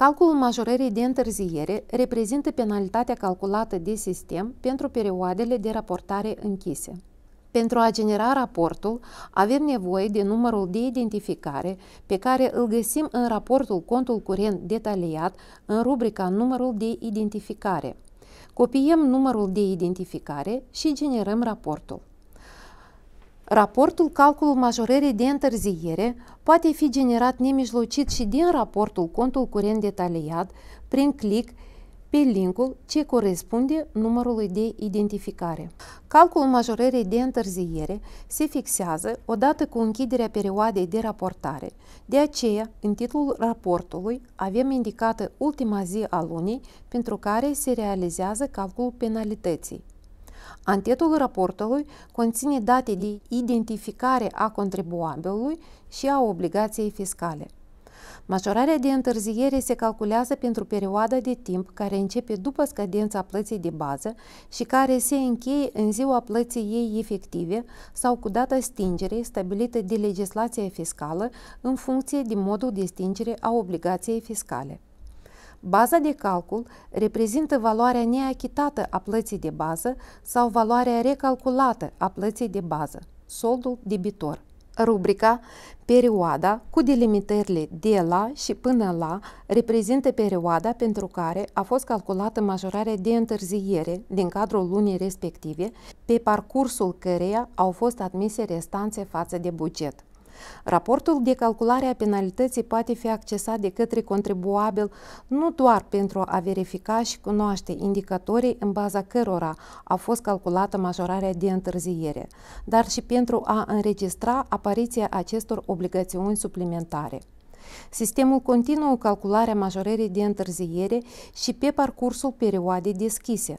Calculul majorării de întârziere reprezintă penalitatea calculată de sistem pentru perioadele de raportare închise. Pentru a genera raportul, avem nevoie de numărul de identificare pe care îl găsim în raportul contul curent detaliat în rubrica numărul de identificare. Copiem numărul de identificare și generăm raportul. Raportul calculul majorării de întârziere poate fi generat nemijlocit și din raportul contul curent detaliat prin click pe linkul ce corespunde numărului de identificare. Calculul majorării de întârziere se fixează odată cu închiderea perioadei de raportare. De aceea, în titlul raportului avem indicată ultima zi a lunii pentru care se realizează calculul penalității. Antetul raportului conține date de identificare a contribuabilului și a obligației fiscale. Majorarea de întârziere se calculează pentru perioada de timp care începe după scadența plății de bază și care se încheie în ziua plății ei efective sau cu data stingerei stabilită de legislația fiscală în funcție de modul de stingere a obligației fiscale. Baza de calcul reprezintă valoarea neachitată a plății de bază sau valoarea recalculată a plății de bază, soldul debitor. Rubrica Perioada cu delimitările de la și până la reprezintă perioada pentru care a fost calculată majorarea de întârziere din cadrul lunii respective, pe parcursul căreia au fost admise restanțe față de buget. Raportul de calculare a penalității poate fi accesat de către contribuabil nu doar pentru a verifica și cunoaște indicatorii în baza cărora a fost calculată majorarea de întârziere, dar și pentru a înregistra apariția acestor obligațiuni suplimentare. Sistemul continuă calcularea majorării de întârziere și pe parcursul perioadei deschise.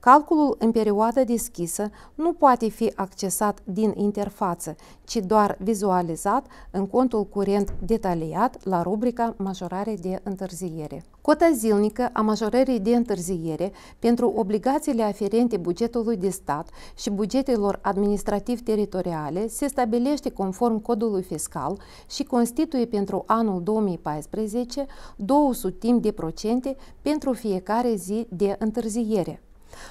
Calculul în perioada deschisă nu poate fi accesat din interfață, ci doar vizualizat în contul curent detaliat la rubrica Majorare de întârziere. Cota zilnică a majorării de întârziere pentru obligațiile aferente bugetului de stat și bugetelor administrativ-teritoriale se stabilește conform codului fiscal și constituie pentru anul anul 2014 două sutimi de procente pentru fiecare zi de întârziere.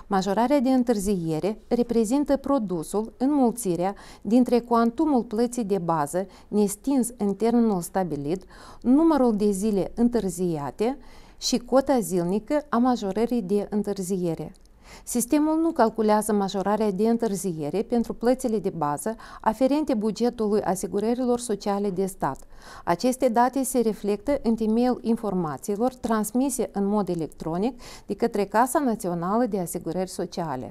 Majorarea de întârziere reprezintă produsul, înmulțirea dintre cuantumul plății de bază nestins în termenul stabilit, numărul de zile întârziate și cota zilnică a majorării de întârziere. Sistemul nu calculează majorarea de întârziere pentru plățile de bază aferente bugetului asigurărilor sociale de stat. Aceste date se reflectă în temeiul informațiilor transmise în mod electronic de către Casa Națională de Asigurări Sociale.